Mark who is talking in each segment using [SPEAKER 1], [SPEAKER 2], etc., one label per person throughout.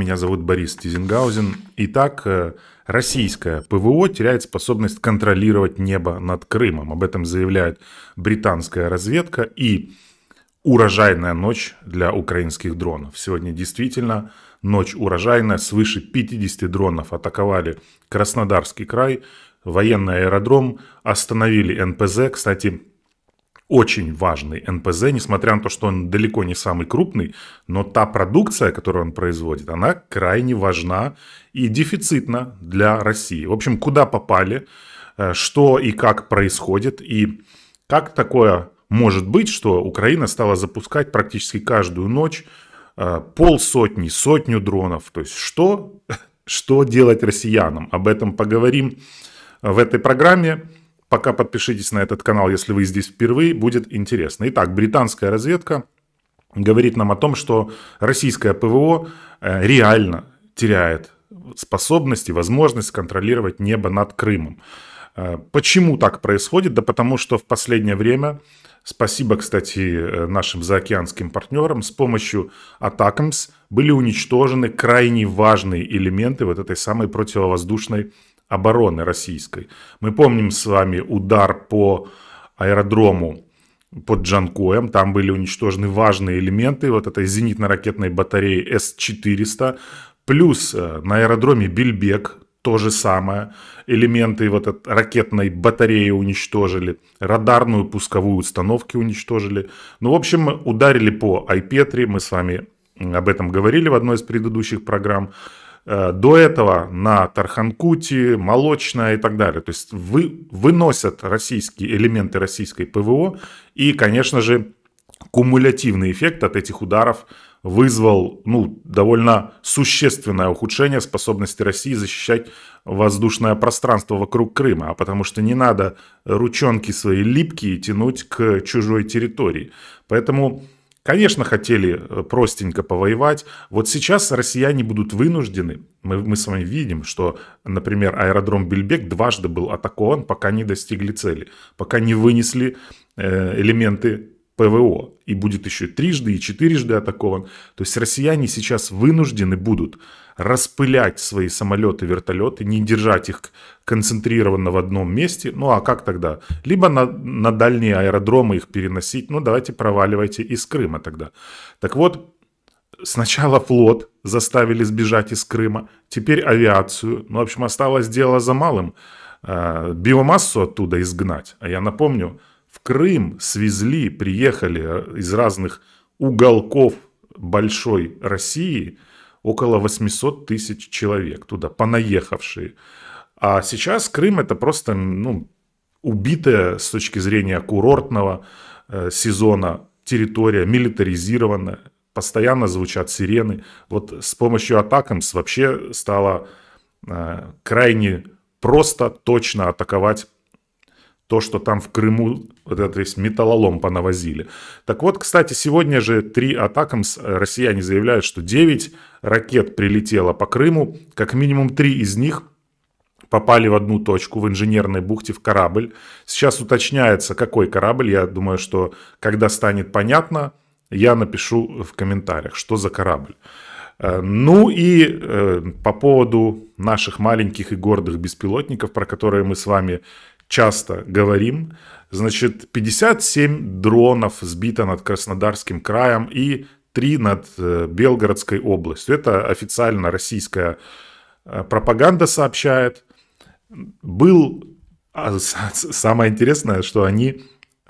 [SPEAKER 1] Меня зовут Борис Тизенгаузен. Итак, э, российское ПВО теряет способность контролировать небо над Крымом. Об этом заявляет британская разведка и урожайная ночь для украинских дронов. Сегодня действительно ночь урожайная. Свыше 50 дронов атаковали Краснодарский край, военный аэродром, остановили НПЗ. Кстати, очень важный НПЗ, несмотря на то, что он далеко не самый крупный, но та продукция, которую он производит, она крайне важна и дефицитна для России. В общем, куда попали, э, что и как происходит, и как такое может быть, что Украина стала запускать практически каждую ночь э, полсотни, сотню дронов. То есть что, что делать россиянам? Об этом поговорим в этой программе. Пока подпишитесь на этот канал, если вы здесь впервые, будет интересно. Итак, британская разведка говорит нам о том, что российское ПВО э, реально теряет способность и возможность контролировать небо над Крымом. Э, почему так происходит? Да потому что в последнее время, спасибо, кстати, э, нашим заокеанским партнерам, с помощью атакамс были уничтожены крайне важные элементы вот этой самой противовоздушной обороны российской. Мы помним с вами удар по аэродрому под Джанкоем. Там были уничтожены важные элементы вот этой зенитно-ракетной батареи С-400. Плюс э, на аэродроме Бельбек то же самое. Элементы вот этой ракетной батареи уничтожили, радарную пусковую установки уничтожили. Ну, в общем, ударили по АйПетри. мы с вами об этом говорили в одной из предыдущих программ. Э, до этого на Тарханкуте, Молочная и так далее. То есть вы, выносят российские элементы российской ПВО. И, конечно же, кумулятивный эффект от этих ударов вызвал ну, довольно существенное ухудшение способности России защищать воздушное пространство вокруг Крыма, а потому что не надо ручонки свои липкие тянуть к чужой территории. Поэтому Конечно, хотели э, простенько повоевать. Вот сейчас россияне будут вынуждены. Мы, мы с вами видим, что, например, аэродром Бельбек дважды был атакован, пока не достигли цели, пока не вынесли э, элементы ПВО. И будет еще трижды и четырежды атакован. То есть россияне сейчас вынуждены будут распылять свои самолеты, вертолеты, не держать их концентрированно в одном месте. Ну а как тогда? Либо на, на дальние аэродромы их переносить. Ну давайте проваливайте из Крыма тогда. Так вот, сначала флот заставили сбежать из Крыма, теперь авиацию. Ну, в общем, осталось дело за малым. А, биомассу оттуда изгнать. А я напомню, в Крым свезли, приехали а, из разных уголков большой России – около 800 тысяч человек туда, понаехавшие. А сейчас Крым это просто ну, убитая с точки зрения курортного э, сезона территория, милитаризированная, постоянно звучат сирены. Вот с помощью атакамс вообще стало э, крайне просто, точно атаковать то, что там в Крыму вот этот весь металлолом понавозили. Так вот, кстати, сегодня же три атакамс э, россияне заявляют, что 9 ракет прилетело по Крыму, как минимум три из них попали в одну точку в инженерной бухте, в корабль. Сейчас уточняется, какой корабль. Я думаю, что когда станет понятно, я напишу в комментариях, что за корабль. Э, ну и э, по поводу наших маленьких и гордых беспилотников, про которые мы с вами часто говорим. Значит, 57 дронов сбито над Краснодарским краем и 3 над э, Белгородской областью. Это официально российская э, пропаганда сообщает. Был... А, самое интересное, что они,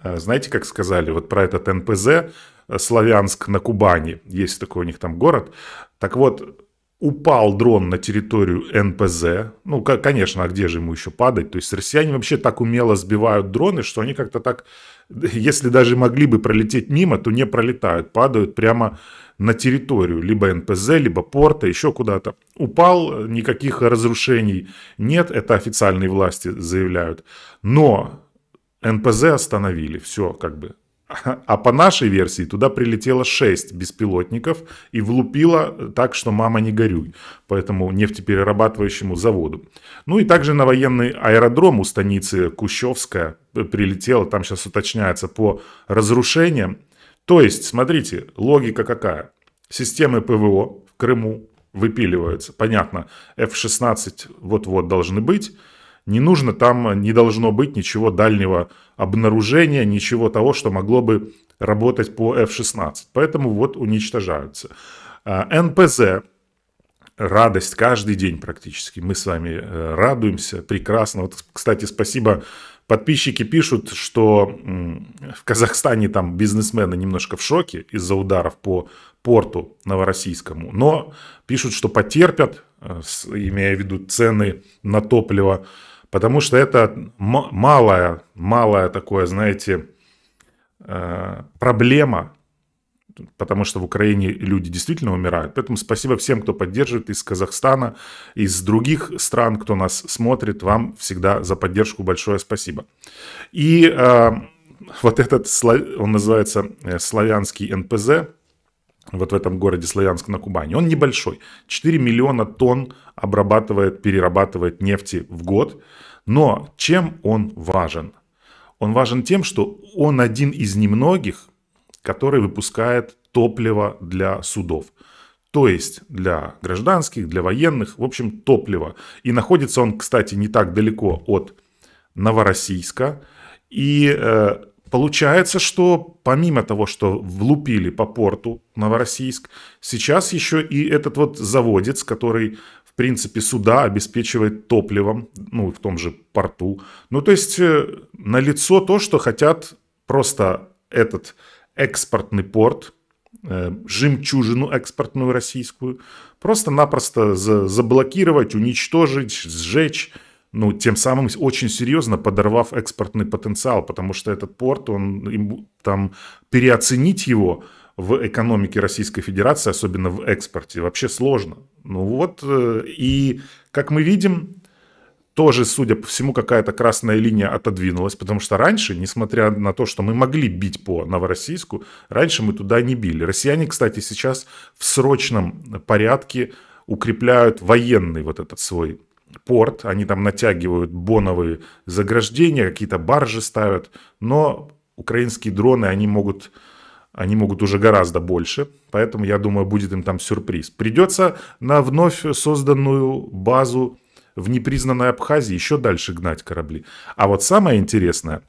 [SPEAKER 1] э, знаете, как сказали, вот про этот НПЗ, Славянск на Кубани, есть такой у них там город. Так вот, Упал дрон на территорию НПЗ. Ну, конечно, а где же ему еще падать? То есть россияне вообще так умело сбивают дроны, что они как-то так, если даже могли бы пролететь мимо, то не пролетают, падают прямо на территорию либо НПЗ, либо порта, еще куда-то. Упал, никаких разрушений нет, это официальные власти заявляют. Но НПЗ остановили, все как бы. А по нашей версии туда прилетело 6 беспилотников и влупило так, что мама не горюй, поэтому нефтеперерабатывающему заводу. Ну и также на военный аэродром у станицы Кущевская э, прилетело, там сейчас уточняется, по разрушениям. То есть, смотрите, логика какая. Системы ПВО в Крыму выпиливаются. Понятно, F-16 вот-вот должны быть, не нужно, там э, не должно быть ничего дальнего обнаружения, ничего того, что могло бы работать по F-16. Поэтому вот уничтожаются. А, НПЗ радость каждый день практически. Мы с вами э, радуемся, прекрасно. Вот, кстати, спасибо. Подписчики пишут, что в Казахстане там бизнесмены немножко в шоке из-за ударов по порту новороссийскому, но пишут, что потерпят, э, имея в виду цены на топливо Потому что это малая, малая такое, знаете, э, проблема, потому что в Украине люди действительно умирают. Поэтому спасибо всем, кто поддерживает из Казахстана, из других стран, кто нас смотрит. Вам всегда за поддержку большое спасибо. И э, вот этот, он называется э, «Славянский НПЗ», вот в этом городе Славянск на Кубани. Он небольшой. 4 миллиона тонн обрабатывает, перерабатывает нефти в год. Но чем он важен? Он важен тем, что он один из немногих, который выпускает топливо для судов. То есть для гражданских, для военных, в общем, топливо. И находится он, кстати, не так далеко от Новороссийска. И э, Получается, что помимо того, что влупили по порту Новороссийск, сейчас еще и этот вот заводец, который, в принципе, суда обеспечивает топливом, ну, в том же порту. Ну, то есть, э, на лицо то, что хотят просто этот экспортный порт, э, жемчужину экспортную российскую, просто-напросто заблокировать, уничтожить, сжечь – ну, тем самым очень серьезно подорвав экспортный потенциал, потому что этот порт, он, им, там, переоценить его в экономике Российской Федерации, особенно в экспорте, вообще сложно. Ну вот, э, и как мы видим, тоже, судя по всему, какая-то красная линия отодвинулась, потому что раньше, несмотря на то, что мы могли бить по Новороссийску, раньше мы туда не били. Россияне, кстати, сейчас в срочном порядке укрепляют военный вот этот свой порт, они там натягивают боновые заграждения, какие-то баржи ставят, но украинские дроны, они могут, они могут уже гораздо больше, поэтому, я думаю, будет им там сюрприз. Придется на вновь созданную базу в непризнанной Абхазии еще дальше гнать корабли. А вот самое интересное,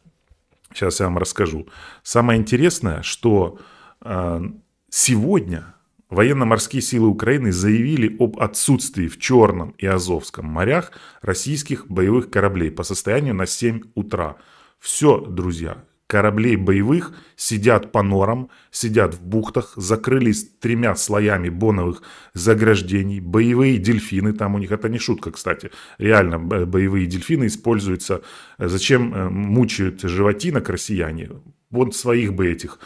[SPEAKER 1] сейчас я вам расскажу, самое интересное, что э, сегодня Военно-морские силы Украины заявили об отсутствии в Черном и Азовском морях российских боевых кораблей по состоянию на 7 утра. Все, друзья, кораблей боевых сидят по норам, сидят в бухтах, закрылись тремя слоями боновых заграждений. Боевые дельфины, там у них это не шутка, кстати, реально боевые дельфины используются. Зачем э, мучают животинок россияне? Вот своих бы этих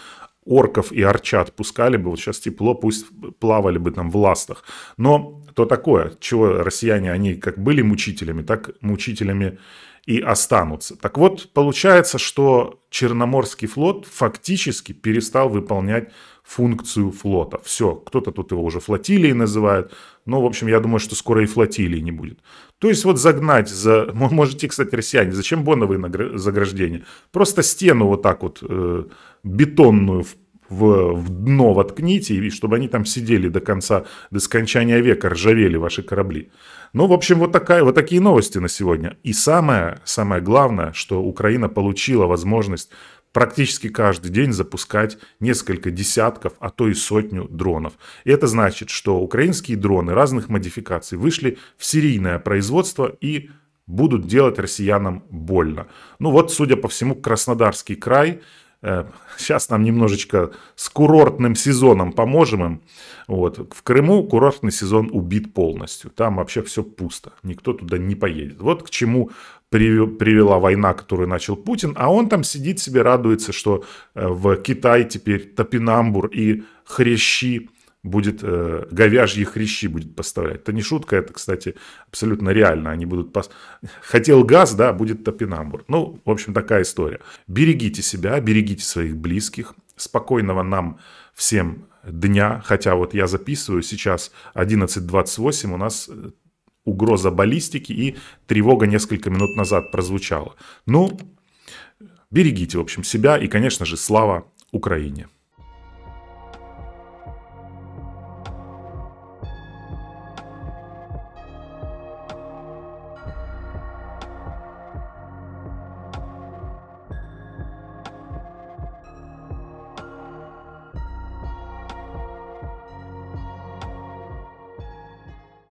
[SPEAKER 1] орков и арчат пускали бы, вот сейчас тепло, пусть плавали бы там в ластах. Но то такое, чего россияне, они как были мучителями, так мучителями и останутся. Так вот, получается, что Черноморский флот фактически перестал выполнять функцию флота. Все, кто-то тут его уже флотилией называет, но, ну, в общем, я думаю, что скоро и флотилии не будет. То есть вот загнать за... Можете, кстати, россияне, зачем боновые заграждения? Просто стену вот так вот э, бетонную в в, в дно воткните, и чтобы они там сидели до конца, до скончания века, ржавели ваши корабли. Ну, в общем, вот, такая, вот такие новости на сегодня. И самое, самое главное, что Украина получила возможность практически каждый день запускать несколько десятков, а то и сотню дронов. И это значит, что украинские дроны разных модификаций вышли в серийное производство и будут делать россиянам больно. Ну вот, судя по всему, Краснодарский край Сейчас э, нам немножечко с курортным сезоном поможем им. Вот. В Крыму курортный сезон убит полностью. Там вообще все пусто. Никто туда не поедет. Вот к чему привела война, которую начал Путин. А он там сидит себе, радуется, что э, в Китай теперь топинамбур и хрящи будет э, говяжьи хрящи будет поставлять. Это не шутка, это, кстати, абсолютно реально. Они будут... Пос... Хотел газ, да, будет топинамбур. Ну, в общем, такая история. Берегите себя, берегите своих близких. Спокойного нам всем дня. Хотя вот я записываю сейчас 11.28, у нас э, угроза баллистики и тревога несколько минут назад прозвучала. Ну, берегите, в общем, себя и, конечно же, слава Украине.